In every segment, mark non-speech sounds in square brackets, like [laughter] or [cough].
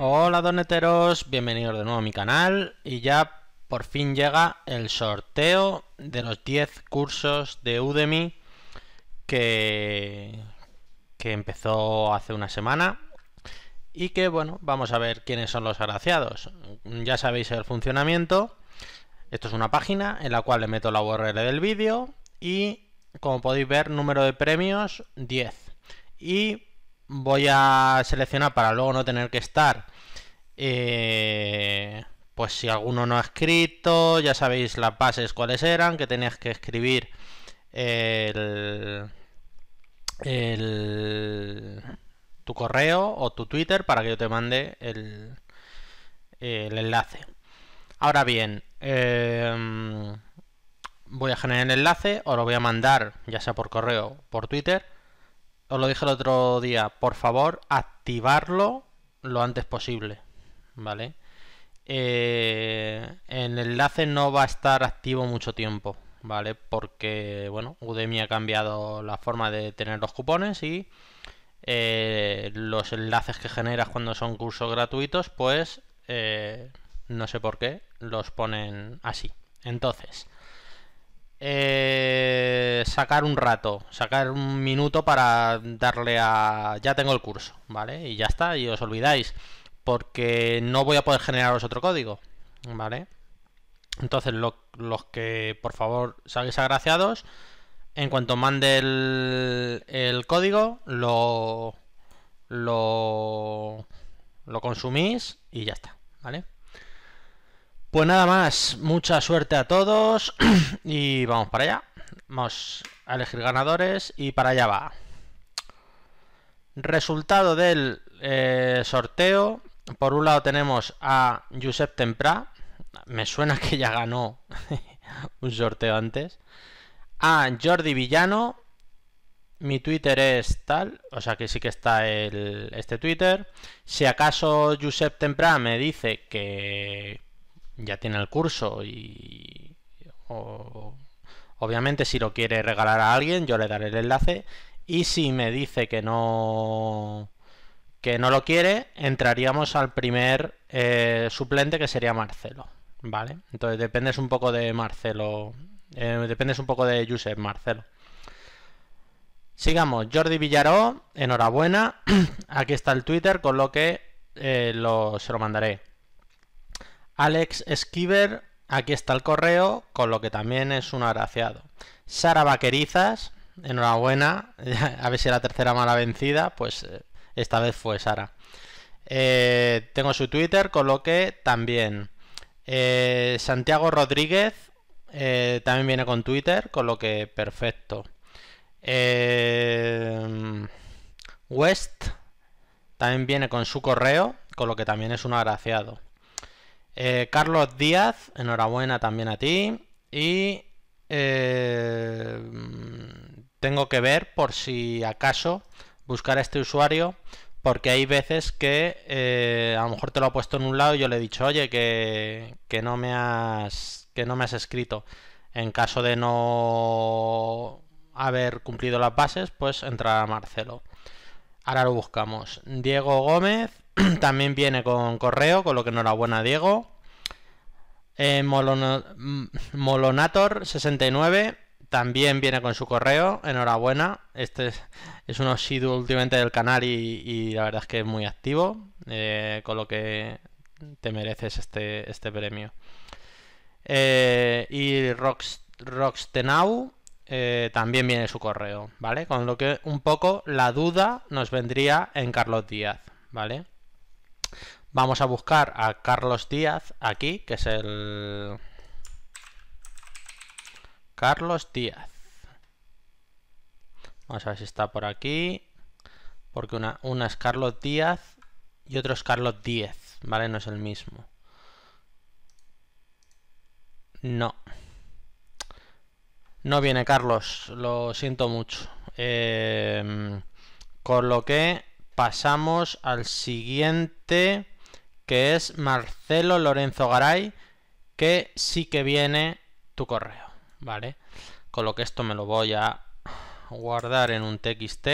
Hola doneteros, bienvenidos de nuevo a mi canal y ya por fin llega el sorteo de los 10 cursos de Udemy que, empezó hace una semana y que bueno, vamos a ver quiénes son los agraciados. Ya sabéis el funcionamiento. Esto es una página en la cual le meto la URL del vídeo y como podéis ver, número de premios 10. Y voy a seleccionar para luego no tener que estar. Eh, pues si alguno no ha escrito, ya sabéis las bases cuáles eran, que tenías que escribir el, el, tu correo o tu Twitter para que yo te mande el, el enlace. Ahora bien, em, voy a generar el enlace o lo voy a mandar ya sea por correo por Twitter os lo dije el otro día, por favor, activarlo lo antes posible, ¿vale? Eh, el enlace no va a estar activo mucho tiempo, ¿vale? Porque, bueno, Udemy ha cambiado la forma de tener los cupones y eh, los enlaces que generas cuando son cursos gratuitos, pues, eh, no sé por qué, los ponen así. Entonces, eh, sacar un rato, sacar un minuto para darle a... Ya tengo el curso, ¿vale? Y ya está, y os olvidáis, porque no voy a poder generaros otro código, ¿vale? Entonces, los que por favor salgáis agraciados, en cuanto mande el, el código, lo, lo, lo consumís y ya está, ¿vale? Pues nada más, mucha suerte a todos [clears throat] y vamos para allá. Vamos a elegir ganadores y para allá va. Resultado del eh, sorteo. Por un lado tenemos a Josep Tempra. Me suena que ya ganó [laughs] un sorteo antes. A Jordi Villano. Mi Twitter es tal, o sea que sí que está este Twitter. Si acaso Josep Tempra me dice que ya tiene el curso y obviamente si lo quiere regalar a alguien yo le daré el enlace y si me dice que no que no lo quiere entraríamos al primer eh, suplente que sería Marcelo vale entonces dependes un poco de Marcelo eh, dependes un poco de Josep Marcelo Sigamos, Jordi Villaró, enhorabuena. [clears throat] Aquí está el Twitter, con lo que eh, lo, se lo mandaré. Alex Esquiver, aquí está el correo, con lo que también es un agraciado. Sara Vaquerizas, enhorabuena, [laughs] a ver si la tercera mala vencida, pues eh, esta vez fue Sara. Eh, tengo su Twitter, con lo que también. Eh, Santiago Rodríguez también viene con Twitter, con lo que perfecto. West también viene con su correo, con lo que también es un agraciado. Eh, Carlos Díaz, enhorabuena también a ti. Y eh, tengo que ver por si acaso buscar a este usuario, porque hay veces que eh, a lo mejor te lo ha puesto en un lado y yo le he dicho, oye, que, que, no, me has, que no me has escrito. En caso de no haber cumplido las bases, pues entrará Marcelo. Ahora lo buscamos. Diego Gómez, [clears throat] También viene con correo, con lo que enhorabuena Diego. Eh, mm, Molonator69 también viene con su correo, enhorabuena. Este es, uno un últimamente del canal y, la verdad es que es muy activo, eh, con lo que te mereces este, este premio. Eh, y Roxtenau, también viene su correo, ¿vale? Con lo que un poco la duda nos vendría en Carlos Díaz, ¿vale? Vamos a buscar a Carlos Díaz aquí, que es el... Carlos Díaz. Vamos a ver si está por aquí. Porque una, es Carlos Díaz y otro es Carlos 10, ¿vale? No es el mismo. No. No viene Carlos, lo siento mucho. Em, con lo que pasamos al siguiente que es Marcelo Lorenzo Garay, que sí que viene tu correo, ¿vale? Con lo que esto me lo voy a guardar en un txt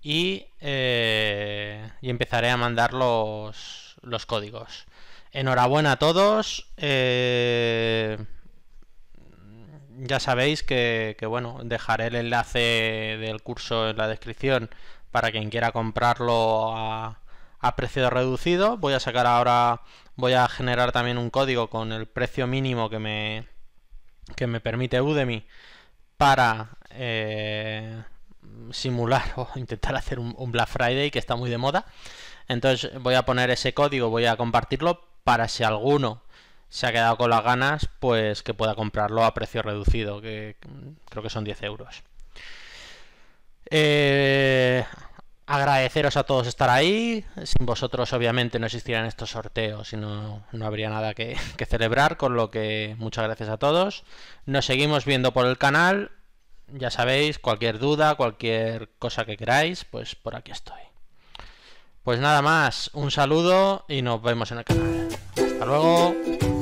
y, eh, empezaré a mandar los, códigos. Enhorabuena a todos. Eh, ya sabéis que, que, bueno, dejaré el enlace del curso en la descripción para quien quiera comprarlo a, a precio reducido. Voy a sacar ahora, voy a generar también un código con el precio mínimo que me, que me permite Udemy para eh, simular o [laughs] intentar hacer un, Black Friday que está muy de moda. Entonces voy a poner ese código, voy a compartirlo para si alguno se ha quedado con las ganas, pues que pueda comprarlo a precio reducido, que creo que son 10 euros. Eh, Agradeceros a todos estar ahí. Sin vosotros, obviamente, no existirían estos sorteos y no, habría nada que, que, celebrar. Con lo que, muchas gracias a todos. Nos seguimos viendo por el canal. Ya sabéis, cualquier duda, cualquier cosa que queráis, pues por aquí estoy. Pues nada más, un saludo y nos vemos en el canal. Hasta luego.